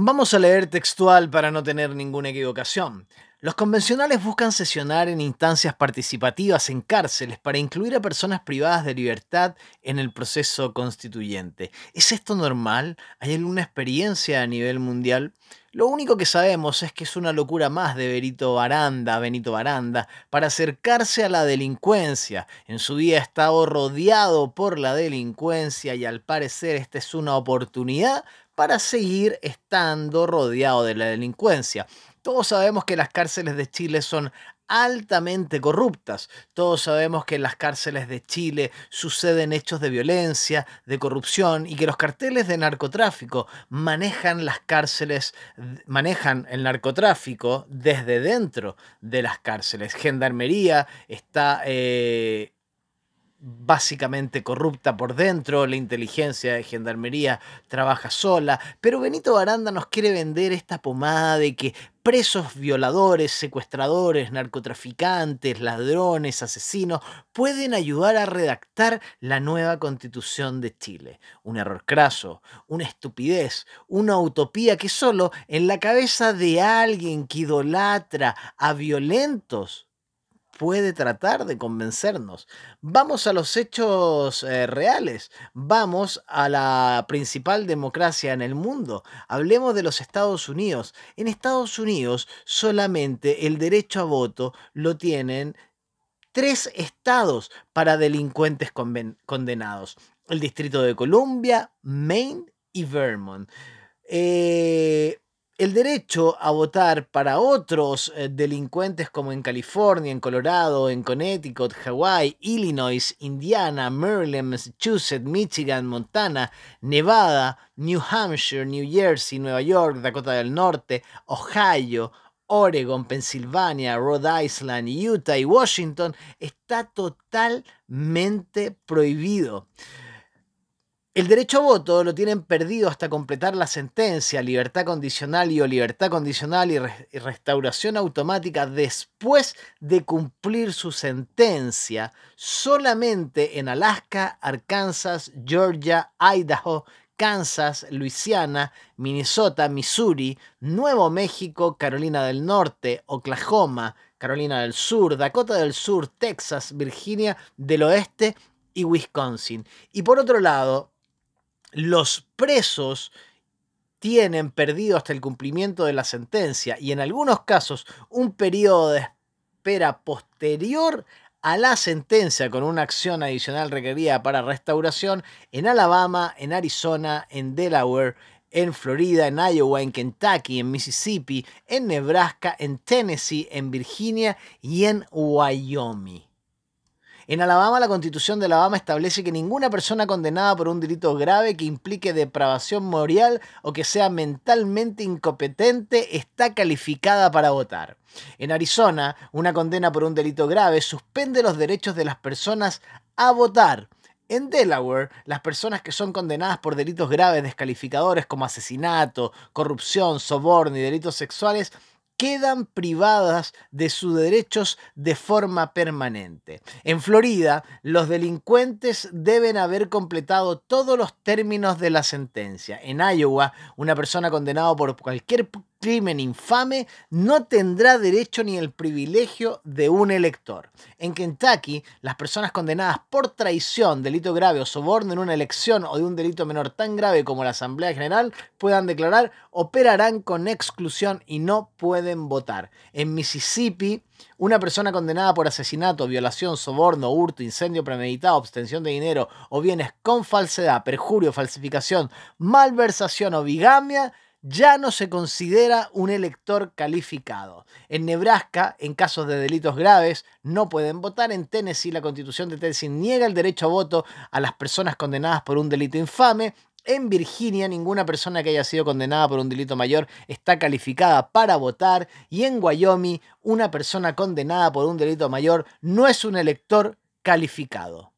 Vamos a leer textual para no tener ninguna equivocación. Los convencionales buscan sesionar en instancias participativas en cárceles para incluir a personas privadas de libertad en el proceso constituyente. ¿Es esto normal? ¿Hay alguna experiencia a nivel mundial? Lo único que sabemos es que es una locura más de Benito Baranda, Benito Baranda, para acercarse a la delincuencia. En su día ha estado rodeado por la delincuencia y al parecer esta es una oportunidad para seguir estando rodeado de la delincuencia. Todos sabemos que las cárceles de Chile son altamente corruptas. Todos sabemos que en las cárceles de Chile suceden hechos de violencia, de corrupción y que los carteles de narcotráfico manejan las cárceles, manejan el narcotráfico desde dentro de las cárceles. Gendarmería está... Eh, básicamente corrupta por dentro, la inteligencia de gendarmería trabaja sola, pero Benito Baranda nos quiere vender esta pomada de que presos, violadores, secuestradores, narcotraficantes, ladrones, asesinos, pueden ayudar a redactar la nueva constitución de Chile. Un error craso, una estupidez, una utopía que solo en la cabeza de alguien que idolatra a violentos puede tratar de convencernos. Vamos a los hechos eh, reales, vamos a la principal democracia en el mundo, hablemos de los Estados Unidos. En Estados Unidos solamente el derecho a voto lo tienen tres estados para delincuentes condenados. El Distrito de Columbia, Maine y Vermont. Eh, el derecho a votar para otros eh, delincuentes como en California, en Colorado, en Connecticut, Hawaii, Illinois, Indiana, Maryland, Massachusetts, Michigan, Montana, Nevada, New Hampshire, New Jersey, Nueva York, Dakota del Norte, Ohio, Oregon, Pensilvania, Rhode Island, Utah y Washington está totalmente prohibido. El derecho a voto lo tienen perdido hasta completar la sentencia, libertad condicional y o libertad condicional y, restauración automática después de cumplir su sentencia solamente en Alaska, Arkansas, Georgia, Idaho, Kansas, Luisiana, Minnesota, Missouri, Nuevo México, Carolina del Norte, Oklahoma, Carolina del Sur, Dakota del Sur, Texas, Virginia del Oeste y Wisconsin. Y por otro lado, los presos tienen perdido hasta el cumplimiento de la sentencia y en algunos casos un periodo de espera posterior a la sentencia con una acción adicional requerida para restauración en Alabama, en Arizona, en Delaware, en Florida, en Iowa, en Kentucky, en Mississippi, en Nebraska, en Tennessee, en Virginia y en Wyoming. En Alabama, la constitución de Alabama establece que ninguna persona condenada por un delito grave que implique depravación moral o que sea mentalmente incompetente está calificada para votar. En Arizona, una condena por un delito grave suspende los derechos de las personas a votar. En Delaware, las personas que son condenadas por delitos graves descalificadores como asesinato, corrupción, soborno y delitos sexuales quedan privadas de sus derechos de forma permanente. En Florida, los delincuentes deben haber completado todos los términos de la sentencia. En Iowa, una persona condenada por cualquier crimen infame, no tendrá derecho ni el privilegio de un elector. En Kentucky, las personas condenadas por traición, delito grave o soborno en una elección o de un delito menor tan grave como la Asamblea General puedan declarar, operarán con exclusión y no pueden votar. En Mississippi, una persona condenada por asesinato, violación, soborno, hurto, incendio premeditado, abstención de dinero o bienes con falsedad, perjurio, falsificación, malversación o bigamia, ya no se considera un elector calificado. En Nebraska, en casos de delitos graves, no pueden votar. En Tennessee, la constitución de Tennessee niega el derecho a voto a las personas condenadas por un delito infame. En Virginia, ninguna persona que haya sido condenada por un delito mayor está calificada para votar. Y en Wyoming, una persona condenada por un delito mayor no es un elector calificado.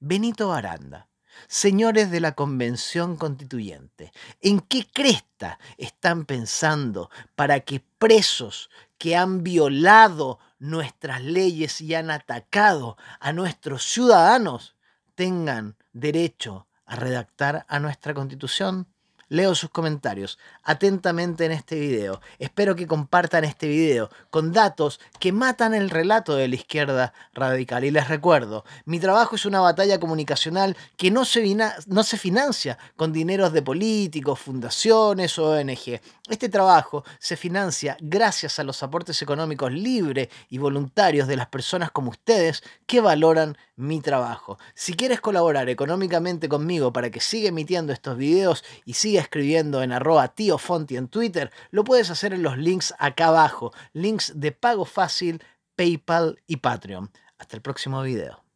Benito Aranda. Señores de la Convención Constituyente, ¿en qué cresta están pensando para que presos que han violado nuestras leyes y han atacado a nuestros ciudadanos tengan derecho a redactar a nuestra constitución? leo sus comentarios atentamente en este video. Espero que compartan este video con datos que matan el relato de la izquierda radical. Y les recuerdo, mi trabajo es una batalla comunicacional que no se, no se financia con dineros de políticos, fundaciones o ONG. Este trabajo se financia gracias a los aportes económicos libres y voluntarios de las personas como ustedes que valoran mi trabajo. Si quieres colaborar económicamente conmigo para que siga emitiendo estos videos y siga escribiendo en arroba tío en Twitter, lo puedes hacer en los links acá abajo, links de pago fácil, PayPal y Patreon. Hasta el próximo video.